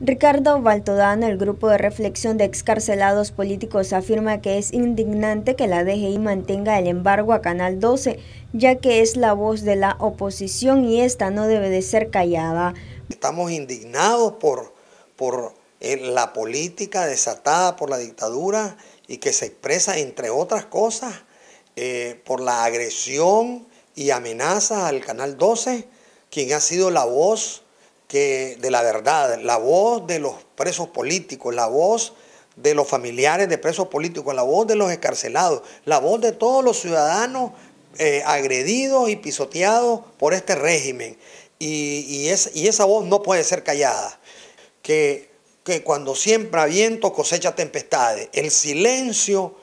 Ricardo Baltodano, el grupo de reflexión de excarcelados políticos, afirma que es indignante que la DGI mantenga el embargo a Canal 12, ya que es la voz de la oposición y esta no debe de ser callada. Estamos indignados por, por eh, la política desatada por la dictadura y que se expresa, entre otras cosas, eh, por la agresión y amenazas al Canal 12, quien ha sido la voz que de la verdad, la voz de los presos políticos, la voz de los familiares de presos políticos, la voz de los escarcelados, la voz de todos los ciudadanos eh, agredidos y pisoteados por este régimen. Y, esa voz no puede ser callada. Que, que cuando siembra viento cosecha tempestades. El silencio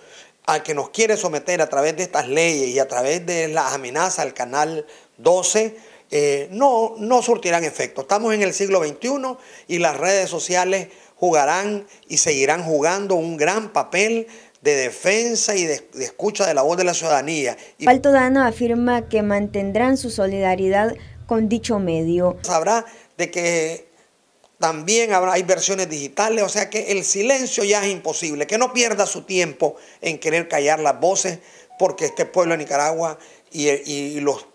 al que nos quiere someter a través de estas leyes y a través de las amenazas al Canal 12 eh, no, no surtirán efecto. Estamos en el siglo XXI y las redes sociales jugarán y seguirán jugando un gran papel de defensa y de, escucha de la voz de la ciudadanía. Falto Dano afirma que mantendrán su solidaridad con dicho medio. Sabrá de que también habrá, hay versiones digitales, o sea que el silencio ya es imposible, que no pierda su tiempo en querer callar las voces, porque este pueblo de Nicaragua y, y los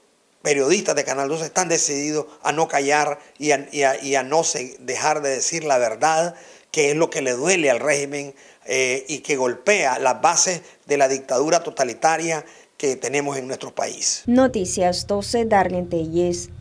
periodistas de Canal 12 están decididos a no callar y a, no dejar de decir la verdad, que es lo que le duele al régimen eh, y que golpea las bases de la dictadura totalitaria que tenemos en nuestro país. Noticias 12, Darlene